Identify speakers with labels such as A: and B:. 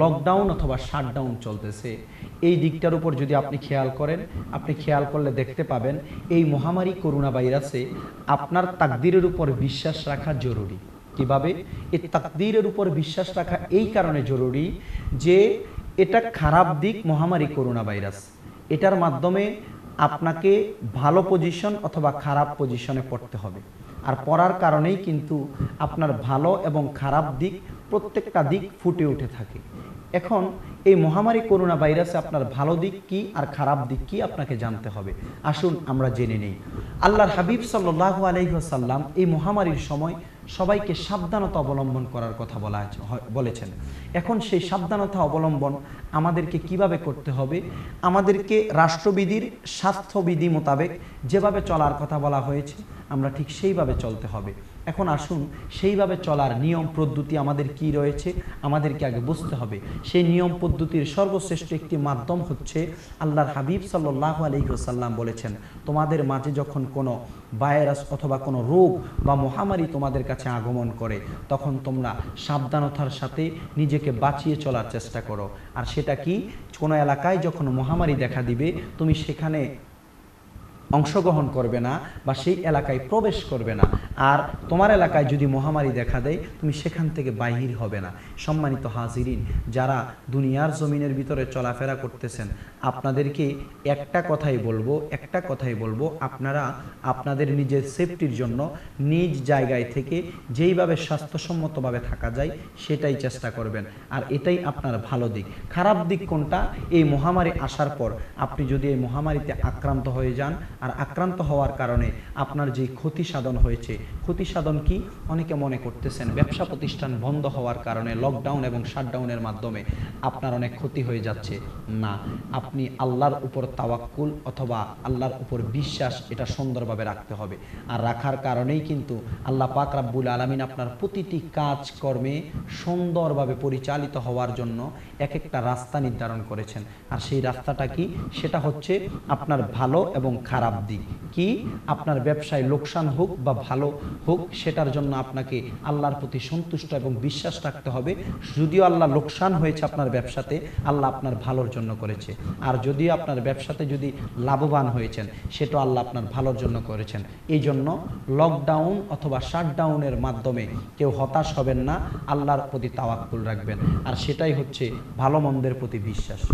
A: lockdown অথবা shutdown চলতেছে এই দিকটার উপর যদি আপনি খেয়াল করেন আপনি খেয়াল করলে দেখতে পাবেন এই মহামারী করোনা ভাইরাসে আপনার তাকদিরের উপর বিশ্বাস রাখা জরুরি কিভাবে এই তাকদিরের উপর বিশ্বাস রাখা এই কারণে জরুরি যে এটা খারাপ দিক মহামারী করোনা ভাইরাস এটার মাধ্যমে আপনাকে ভালো পজিশন অথবা খারাপ পজিশনে পড়তে হবে আর পড়ার কারণেই কিন্তু আপনার ভালো এবং খারাপ দিক প্রত্যেকটা দিক ফুটে উঠে থাকে এখন এই মহামারী করোনা ভাইরাসে আপনার ভালো দিক কি আর খারাপ দিক কি আপনাকে জানতে হবে আসুন আমরা জেনে নেই আল্লাহর হাবিব সাল্লাহ আলহিহাসাল্লাম এই মহামারীর সময় সবাইকে সাবধানতা অবলম্বন করার কথা বলা বলেছেন এখন সেই সাবধানতা অবলম্বন আমাদেরকে কিভাবে করতে হবে আমাদেরকে রাষ্ট্রবিধির স্বাস্থ্যবিধি মোতাবেক যেভাবে চলার কথা বলা হয়েছে আমরা ঠিক সেইভাবে চলতে হবে এখন আসুন সেইভাবে চলার নিয়ম পদ্ধতি আমাদের কি রয়েছে আমাদেরকে আগে বুঝতে হবে সেই নিয়ম পদ্ধতির সর্বশ্রেষ্ঠ একটি মাধ্যম হচ্ছে আল্লাহর হাবিব সাল্লাহ আলহিহসাল্লাম বলেছেন তোমাদের মাঝে যখন কোনো ভাইরাস অথবা কোনো রোগ বা মহামারী তোমাদের কাছে আগমন করে তখন তোমরা সাবধানতার সাথে নিজেকে বাঁচিয়ে চলার চেষ্টা করো আর সেটা কি কোনো এলাকায় যখন মহামারী দেখা দিবে তুমি সেখানে অংশগ্রহণ করবে না বা সেই এলাকায় প্রবেশ করবে না আর তোমার এলাকায় যদি মহামারী দেখা দেয় তুমি সেখান থেকে বাহির হবে না সম্মানিত হাজিরিন যারা দুনিয়ার জমিনের ভিতরে চলাফেরা করতেছেন আপনাদেরকে একটা কথাই বলবো একটা কথাই বলবো আপনারা আপনাদের নিজের সেফটির জন্য নিজ জায়গায় থেকে যেইভাবে স্বাস্থ্যসম্মতভাবে থাকা যায় সেটাই চেষ্টা করবেন আর এটাই আপনার ভালো দিক খারাপ দিক কোনটা এই মহামারী আসার পর আপনি যদি এই মহামারীতে আক্রান্ত হয়ে যান আর আক্রান্ত হওয়ার কারণে আপনার যে ক্ষতি সাধন হয়েছে ক্ষতি সাধন কি অনেকে মনে করতেছেন ব্যবসা প্রতিষ্ঠান বন্ধ হওয়ার কারণে লকডাউন এবং শাটডাউনের মাধ্যমে আপনার অনেক ক্ষতি হয়ে যাচ্ছে না আপনি আল্লাহর উপর তাওয়াক্কুল অথবা আল্লাহর উপর বিশ্বাস এটা সুন্দরভাবে রাখতে হবে আর রাখার কারণেই কিন্তু আল্লাহ পাক রাব্বুল আলমিন আপনার প্রতিটি কাজকর্মে সুন্দরভাবে পরিচালিত হওয়ার জন্য এক একটা রাস্তা নির্ধারণ করেছেন আর সেই রাস্তাটা কি সেটা হচ্ছে আপনার ভালো এবং খারাপ আব্দি কি আপনার ব্যবসায় লোকসান হোক বা ভালো হোক সেটার জন্য আপনাকে আল্লাহর প্রতি সন্তুষ্ট এবং বিশ্বাস রাখতে হবে যদিও আল্লাহ লোকসান হয়েছে আপনার ব্যবসাতে আল্লাহ আপনার ভালোর জন্য করেছে আর যদিও আপনার ব্যবসাতে যদি লাভবান হয়েছেন সেটা আল্লাহ আপনার ভালোর জন্য করেছেন এই জন্য লকডাউন অথবা শাটডাউনের মাধ্যমে কেউ হতাশ হবেন না আল্লাহর প্রতি তাওয়াক্কুল রাখবেন আর সেটাই হচ্ছে ভালো মন্দের প্রতি বিশ্বাস